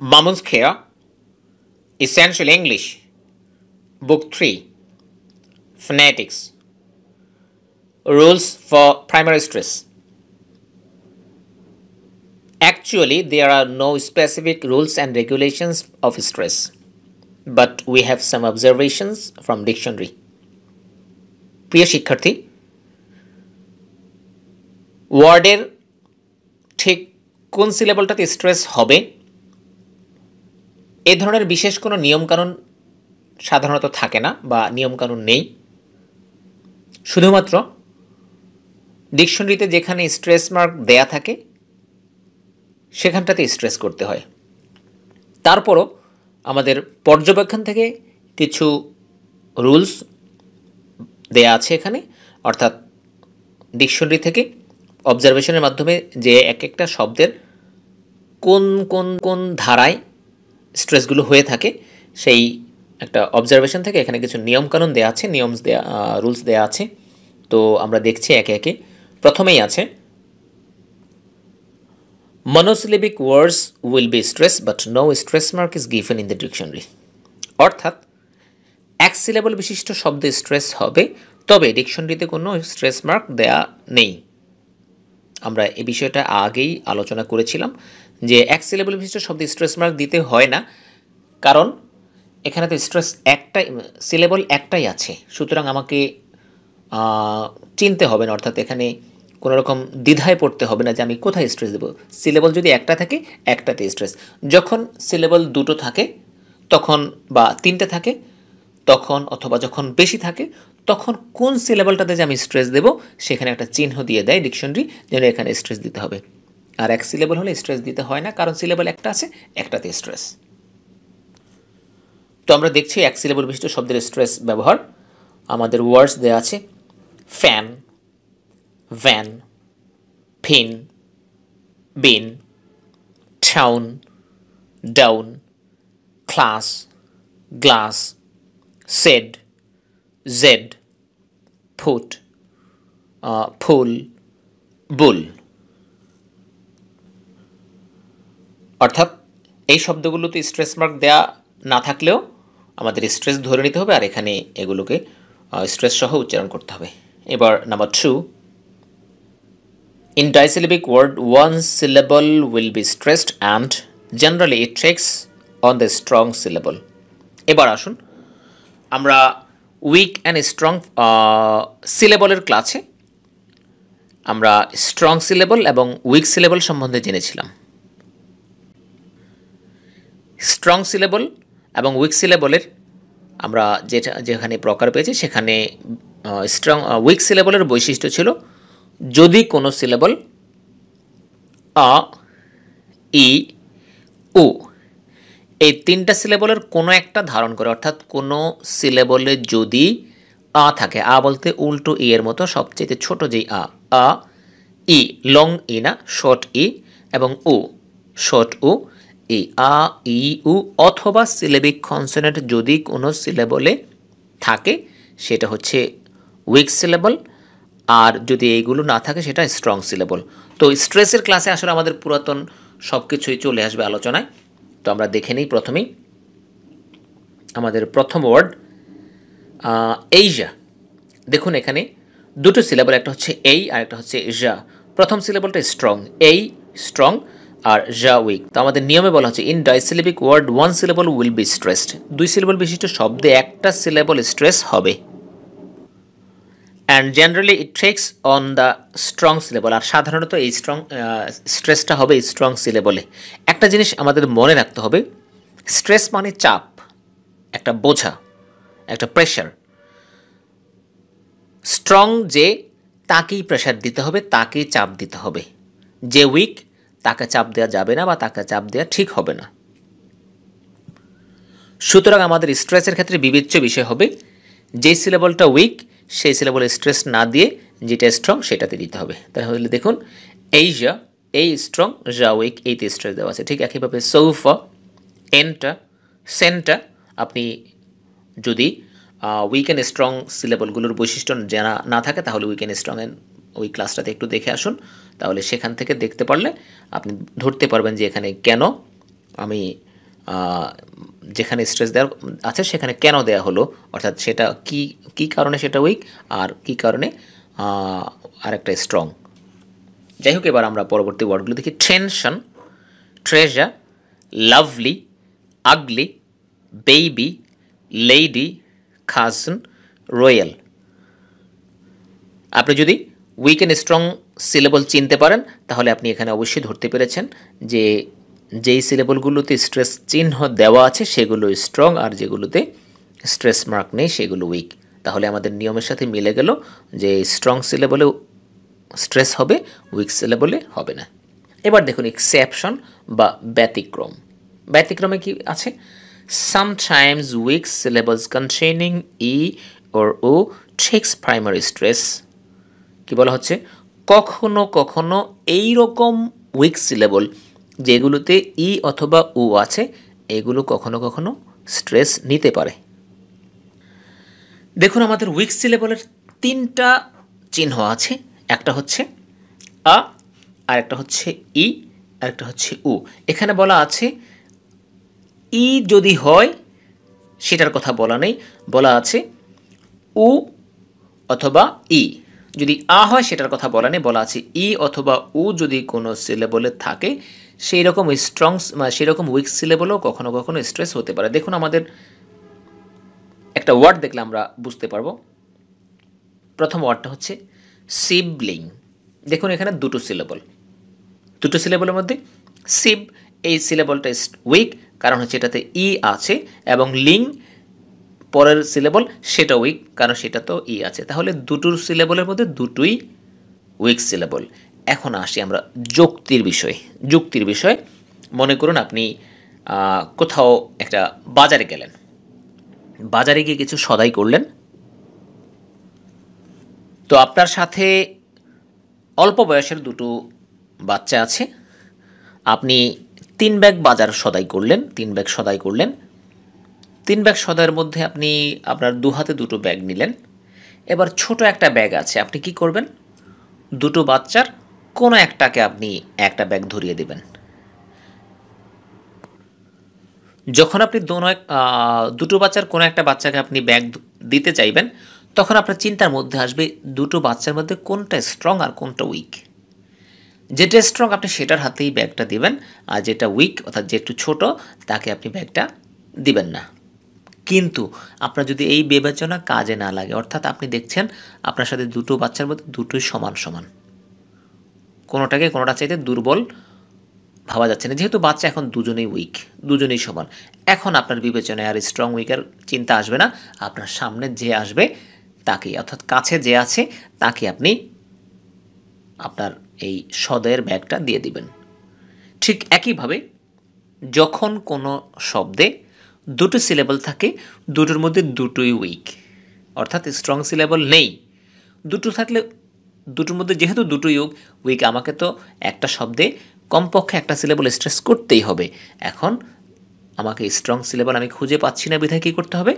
Mamun's Care, Essential English, Book 3, Phonetics, Rules for Primary Stress. Actually, there are no specific rules and regulations of stress, but we have some observations from dictionary. প্রিয় শিক্ষার্থী ওয়ার্ডের ঠিক কোন সিলেবলটাতে stress হবে এ ধরনের বিশেষ কোনো নিয়মকানুন সাধারণত থাকে না বা নিয়মকানুন নেই শুধুমাত্র ডিকশনারিতে যেখানে স্ট্রেস মার্ক দেয়া থাকে সেখানটাতে স্ট্রেস করতে হয় তারপরও আমাদের পর্যবেক্ষণ থেকে কিছু রুলস দেয়া আছে এখানে অর্থাৎ ডিকশনারি থেকে অবজারভেশনের মাধ্যমে যে এক একটা শব্দের কোন কোন কোন ধারায় স্ট্রেসগুলো হয়ে থাকে সেই একটা অবজারভেশন থেকে এখানে কিছু নিয়মকানুন দেওয়া আছে নিয়মস দেয়া রুলস দেওয়া আছে তো আমরা দেখছি একে একে প্রথমেই আছে monosyllabic words will be stress but no stress mark is given in the dictionary অর্থাৎ এক সিলেবল বিশিষ্ট শব্দে স্ট্রেস হবে তবে ডিকশনারিতে কোনো স্ট্রেস মার্ক দেয়া নেই আমরা এ বিষয়টা আগেই আলোচনা করেছিলাম যে এক সিলেবল বিশিষ্ট শব্দে স্ট্রেস মার্ক দিতে হয় না কারণ এখানে তো স্ট্রেস একটাই সিলেবল একটাই আছে সুতরাং আমাকে চিনতে হবে না অর্থাৎ এখানে কোনো রকম দ্বিধায় পড়তে হবে না যে আমি কোথায় স্ট্রেস দেবো সিলেবল যদি একটা থাকে একটাতে স্ট্রেস যখন সিলেবল দুটো থাকে তখন বা তিনটে থাকে তখন অথবা যখন বেশি থাকে তখন কোন সিলেবলটাতে যে আমি স্ট্রেস দেব সেখানে একটা চিহ্ন দিয়ে দেয় ডিকশনারি যেন এখানে স্ট্রেস দিতে হবে আর এক সিলেবল হলে স্ট্রেস দিতে হয় না কারণ সিলেবল একটা আছে একটাতে স্ট্রেস তো আমরা দেখছি এক সিলেবল বিশিষ্ট শব্দের স্ট্রেস ব্যবহার আমাদের ওয়ার্ডস দেওয়া আছে ফ্যান ভ্যান ফিন বিন ছাউন down class glass said zed foot full bull অর্থাৎ এই শব্দগুলোতে স্ট্রেস মার্ক দেওয়া না থাকলেও আমাদের স্ট্রেস ধরে নিতে হবে আর এখানে এগুলোকে স্ট্রেস সহ উচ্চারণ করতে হবে এবার number two in disyllabic word one syllable will be stressed and generally it takes on the strong syllable. এবার আসুন আমরা উইক অ্যান্ড স্ট্রং সিলেবলের ক্লাসে আমরা স্ট্রং সিলেবল এবং উইক সিলেবল সম্বন্ধে জেনেছিলাম স্ট্রং সিলেবল এবং উইক সিলেবলের আমরা যেটা যেখানে প্রকার পেয়েছি সেখানে স্ট্রং উইক সিলেবলের বৈশিষ্ট্য ছিল যদি কোনো সিলেবল আ ই ও এই তিনটা সিলেবলের কোনো একটা ধারণ করে অর্থাৎ কোনো সিলেবলে যদি আ থাকে আ বলতে উল্টো ই এর মতো সবচেয়ে ছোট যেই আ আ ই লং ই না শর্ট ই এবং উ শর্ট উ ই আ ই উ অথবা সিলেবিক কনসোনেন্ট যদি কোনো সিলেবলে থাকে সেটা হচ্ছে উইক সিলেবল আর যদি এইগুলো না থাকে সেটা স্ট্রং সিলেবল তো স্ট্রেসের ক্লাসে আসলে আমাদের পুরাতন সব কিছুই চলে আসবে আলোচনায় তো আমরা দেখে নিই প্রথমেই আমাদের প্রথম ওয়ার্ড এইজা দেখুন এখানে দুটো সিলেবল একটা হচ্ছে এই আর একটা হচ্ছে যা প্রথম সিলেবলটা স্ট্রং এই স্ট্রং আর জা উইক তো আমাদের নিয়মে বলা হচ্ছে in disyllabic word one syllable will be stressed দুই সিলেবল বিশিষ্ট শব্দে একটা সিলেবল স্ট্রেস হবে and generally it takes on the strong syllable আর সাধারণত এই স্ট্রং স্ট্রেসটা হবে স্ট্রং সিলেবলে একটা জিনিস আমাদের মনে রাখতে হবে স্ট্রেস মানে চাপ একটা বোঝা একটা প্রেশার স্ট্রং যে তাকেই প্রেশার দিতে হবে তাকেই চাপ দিতে হবে যে উইক তাকে চাপ দেওয়া যাবে না বা তাকে চাপ দেওয়া ঠিক হবে না সুতরাং আমাদের স্ট্রেসের ক্ষেত্রে বিবেচ্য বিষয় হবে যে সিলেবলটা উইক সেই সিলেবলে স্ট্রেস না দিয়ে যেটা স্ট্রং সেটাতে দিতে হবে তাহলে দেখুন এইজা এই স্ট্রং জা উইক এইতে স্ট্রেস দেওয়া আছে ঠিক একইভাবে সৌফা এনটা সেনটা আপনি যদি উইক অ্যান্ড স্ট্রং সিলেবলগুলোর বৈশিষ্ট্য জানা না থাকে তাহলে উইক অ্যান্ড স্ট্রং অ্যান্ড ওই ক্লাসটাতে একটু দেখে আসুন তাহলে সেখান থেকে দেখতে পারলে আপনি ধরতে পারবেন যে এখানে কেন আমি যেখানে স্ট্রেস দেওয়া আছে সেখানে কেন দেয়া হলো অর্থাৎ সেটা কি কি কারণে সেটা উইক আর কি কারণে আরেকটা স্ট্রং যাই হোক এবার আমরা পরবর্তী ওয়ার্ডগুলো দেখি tension treasure lovely ugly baby lady খাসন রয়্যাল আপনি যদি উইক অ্যান্ড স্ট্রং সিলেবল চিনতে পারেন তাহলে আপনি এখানে অবশ্যই ধরতে পেরেছেন যে যেই সিলেবলগুলোতে স্ট্রেস চিহ্ন দেওয়া আছে সেগুলো স্ট্রং আর যেগুলোতে স্ট্রেস মার্ক নেই সেগুলো উইক তাহলে আমাদের নিয়মের সাথে মিলে গেল যে স্ট্রং সিলেবলে স্ট্রেস হবে উইক সিলেবলে হবে না এবার দেখুন এক্সেপশন বা ব্যতিক্রম ব্যতিক্রমে কি আছে sometimes weak syllables containing e or o takes primary stress কি বলা হচ্ছে কখনো কখনো এই রকম উইক সিলেবল যেগুলোতে ই অথবা উ আছে এগুলো কখনো কখনো স্ট্রেস নিতে পারে দেখুন আমাদের উইক সিলেবলের তিনটা চিহ্ন আছে একটা হচ্ছে আ আর একটা হচ্ছে ই আর একটা হচ্ছে উ এখানে বলা আছে ই যদি হয় সেটার কথা বলা নেই বলা আছে উ অথবা ই যদি আ হয় সেটার কথা বলা নেই বলা আছে ই অথবা উ যদি কোনো সিলেবলে থাকে সেই রকম স্ট্রং সেই রকম উইক সিলেবলেও কখনো কখনো স্ট্রেস হতে পারে দেখুন আমাদের একটা ওয়ার্ড দেখলে আমরা বুঝতে পারবো প্রথম ওয়ার্ডটা হচ্ছে সিবলিং দেখুন এখানে দুটো সিলেবল দুটো সিলেবলের মধ্যে সিব এই সিলেবলটা উইক কারণ হচ্ছে এটাতে ই e আছে এবং লিং পরের সিলেবল সেটা উইক কারণ সেটা তো e ই আছে তাহলে দুটোর সিলেবলের মধ্যে দুটোই উইক সিলেবল এখন আসি আমরা যুক্তির বিষয়ে যুক্তির বিষয় মনে করুন আপনি কোথাও একটা বাজারে গেলেন বাজারে গিয়ে কিছু সদাই করলেন তো আপনার সাথে অল্প বয়সের দুটো বাচ্চা আছে আপনি তিন ব্যাগ বাজার সদাই করলেন তিন ব্যাগ সদাই করলেন তিন ব্যাগ সদাইয়ের মধ্যে আপনি আপনার দু হাতে দুটো ব্যাগ নিলেন এবার ছোট একটা ব্যাগ আছে আপনি কি করবেন দুটো বাচ্চার কোনো একটাকে আপনি একটা ব্যাগ ধরিয়ে দেবেন যখন আপনি দোনো দুটো বাচ্চার কোনো একটা বাচ্চাকে আপনি ব্যাগ দিতে চাইবেন তখন আপনার চিন্তার মধ্যে আসবে দুটো বাচ্চার মধ্যে কোনটা স্ট্রং আর কোনটা উইক যেটা স্ট্রং আপনি সেটার হাতেই ব্যাগটা দিবেন আর যেটা উইক অর্থাৎ যে একটু ছোটো তাকে আপনি ব্যাগটা দিবেন না কিন্তু আপনার যদি এই বিবেচনা কাজে না লাগে অর্থাৎ আপনি দেখছেন আপনার সাথে দুটো বাচ্চার মধ্যে দুটোই সমান সমান কোনোটাকে কোনোটা চাইতে দুর্বল ভাবা যাচ্ছে না যেহেতু বাচ্চা এখন দুজনেই উইক দুজনেই সমান এখন আপনার বিবেচনায় আর স্ট্রং উইকের চিন্তা আসবে না আপনার সামনে যে আসবে তাকে অর্থাৎ কাছে যে আছে তাকে আপনি আপনার এই সদয়ের ব্যাগটা দিয়ে দিবেন ঠিক একইভাবে যখন কোনো শব্দে দুটো সিলেবল থাকে দুটোর মধ্যে দুটোই উইক অর্থাৎ স্ট্রং সিলেবল নেই দুটো থাকলে দুটোর মধ্যে যেহেতু দুটো ইউগ উইক আমাকে তো একটা শব্দে কমপক্ষে একটা সিলেবল স্ট্রেস করতেই হবে এখন আমাকে স্ট্রং সিলেবল আমি খুঁজে পাচ্ছি না বিধায় কী করতে হবে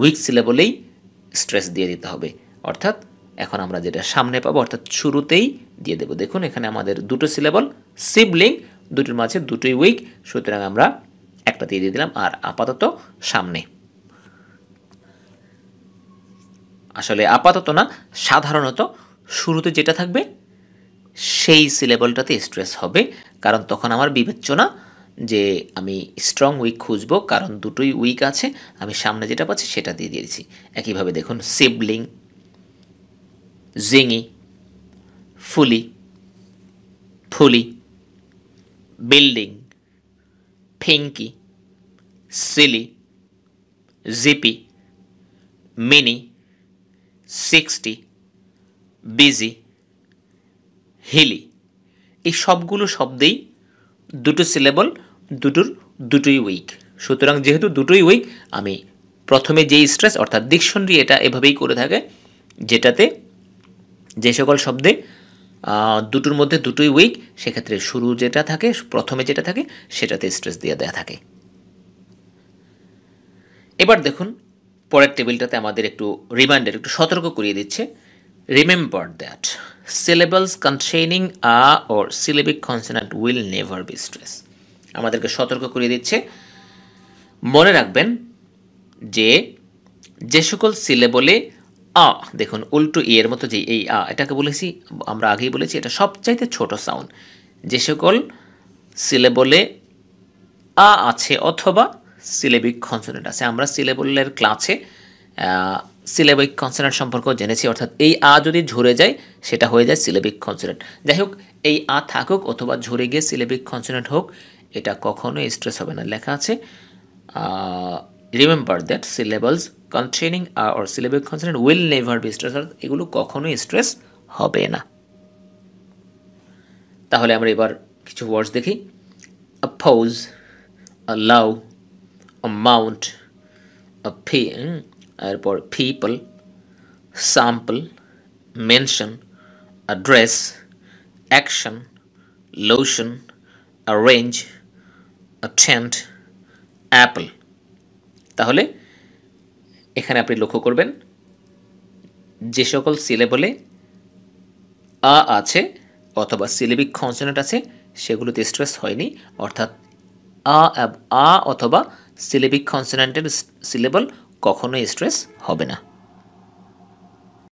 উইক সিলেবলেই স্ট্রেস দিয়ে দিতে হবে অর্থাৎ এখন আমরা যেটা সামনে পাবো অর্থাৎ শুরুতেই দিয়ে দেবো দেখুন এখানে আমাদের দুটো সিলেবল সিবলিং দুটোর মাঝে দুটোই উইক সুতরাং আমরা একটা দিয়ে দিয়ে দিলাম আর আপাতত সামনে আসলে আপাতত না সাধারণত শুরুতে যেটা থাকবে সেই সিলেবলটাতে স্ট্রেস হবে কারণ তখন আমার বিবেচনা যে আমি স্ট্রং উইক খুঁজবো কারণ দুটোই উইক আছে আমি সামনে যেটা পাচ্ছি সেটা দিয়ে দিয়েছি একইভাবে দেখুন সিবলিং জিঙি ফুলি ফুলি বিল্ডিং ফিঙ্কি সিলি জিপি মিনি সিক্সটি বিজি হিলি এই সবগুলো শব্দেই দুটো সিলেবল দুটোর দুটোই উইক সুতরাং যেহেতু দুটোই উইক আমি প্রথমে যে স্ট্রেস অর্থাৎ ডিকশনারি এটা এভাবেই করে থাকে যেটাতে যে সকল শব্দে দুটোর মধ্যে দুটোই উইক সেক্ষেত্রে শুরু যেটা থাকে প্রথমে যেটা থাকে সেটাতে স্ট্রেস দিয়ে দেওয়া থাকে এবার দেখুন পরের টেবিলটাতে আমাদের একটু রিমাইন্ডার একটু সতর্ক করিয়ে দিচ্ছে remember that syllables containing a or syllabic consonant will never be stress আমাদেরকে সতর্ক করিয়ে দিচ্ছে মনে রাখবেন যে যে সকল সিলেবলে আ দেখুন উল্টো ইয়ের e মতো যে এই আ এটাকে বলেছি আমরা আগেই বলেছি এটা সবচাইতে ছোট সাউন্ড যে সকল সিলেবলে আ আছে অথবা সিলেবিক কনসোনেন্ট আছে আমরা সিলেবলের ক্লাসে সিলেবিক কনসোনেন্ট সম্পর্কেও জেনেছি অর্থাৎ এই আ যদি ঝরে যায় সেটা হয়ে যায় সিলেবিক কনসোনেন্ট যাই হোক এই আ থাকুক অথবা ঝরে গিয়ে সিলেবিক কনসোনেন্ট হোক এটা কখনো স্ট্রেস হবে না লেখা আছে remember that syllables containing or syllabic consonant will never be stress এগুলো কখনোই স্ট্রেস হবে না তাহলে আমরা এবার কিছু ওয়ার্ডস দেখি oppose allow amount a p এরপর eh? people sample mention address action lotion arrange attend apple তাহলে এখানে আপনি লক্ষ্য করবেন যে সকল সিলেবলে আ আছে অথবা সিলেবিক কনসোনেন্ট আছে সেগুলোতে স্ট্রেস হয়নি অর্থাৎ আ আ অথবা সিলেবিক কনসোনেন্টের সিলেবল কখনোই স্ট্রেস হবে না